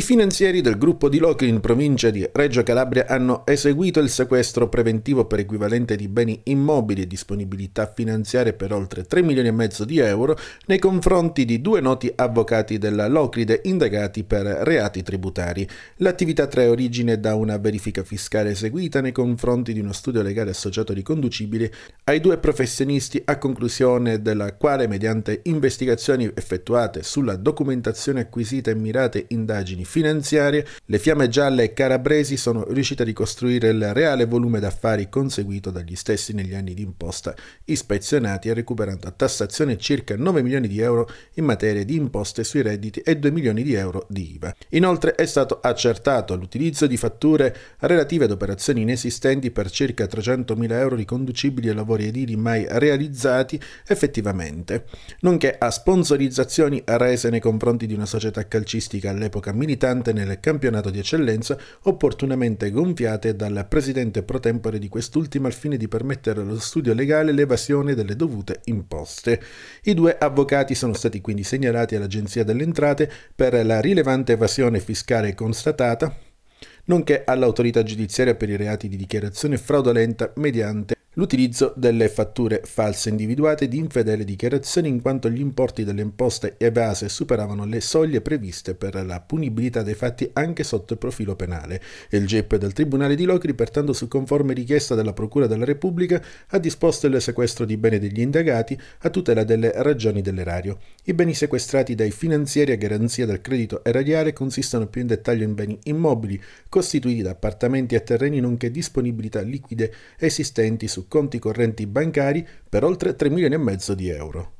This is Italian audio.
I finanzieri del gruppo di Lochi in provincia di Reggio Calabria hanno eseguito il sequestro preventivo per equivalente di beni immobili e disponibilità finanziarie per oltre 3 milioni e mezzo di euro nei confronti di due noti avvocati della Locride indagati per reati tributari. L'attività trae origine da una verifica fiscale eseguita nei confronti di uno studio legale associato riconducibile ai due professionisti a conclusione della quale mediante investigazioni effettuate sulla documentazione acquisita e mirate indagini finanziarie, le Fiamme Gialle e Calabresi sono riuscite a ricostruire il reale volume d'affari conseguito dagli stessi negli anni di imposta ispezionati e recuperando a tassazione circa 9 milioni di euro in materia di imposte sui redditi e 2 milioni di euro di IVA. Inoltre è stato accertato l'utilizzo di fatture relative ad operazioni inesistenti per circa 300 mila euro riconducibili a lavori edili mai realizzati effettivamente, nonché a sponsorizzazioni rese nei confronti di una società calcistica all'epoca militare militante nel campionato di eccellenza, opportunamente gonfiate dal presidente pro tempore di quest'ultima al fine di permettere allo studio legale l'evasione delle dovute imposte. I due avvocati sono stati quindi segnalati all'Agenzia delle Entrate per la rilevante evasione fiscale constatata, nonché all'autorità giudiziaria per i reati di dichiarazione fraudolenta mediante l'utilizzo delle fatture false individuate di infedele dichiarazione in quanto gli importi delle imposte evase superavano le soglie previste per la punibilità dei fatti anche sotto il profilo penale il GEP del Tribunale di Locri, pertanto su conforme richiesta della Procura della Repubblica, ha disposto il sequestro di beni degli indagati a tutela delle ragioni dell'erario. I beni sequestrati dai finanzieri a garanzia del credito erariale consistono più in dettaglio in beni immobili, costituiti da appartamenti e terreni nonché disponibilità liquide esistenti su conti correnti bancari per oltre 3 milioni e mezzo di euro.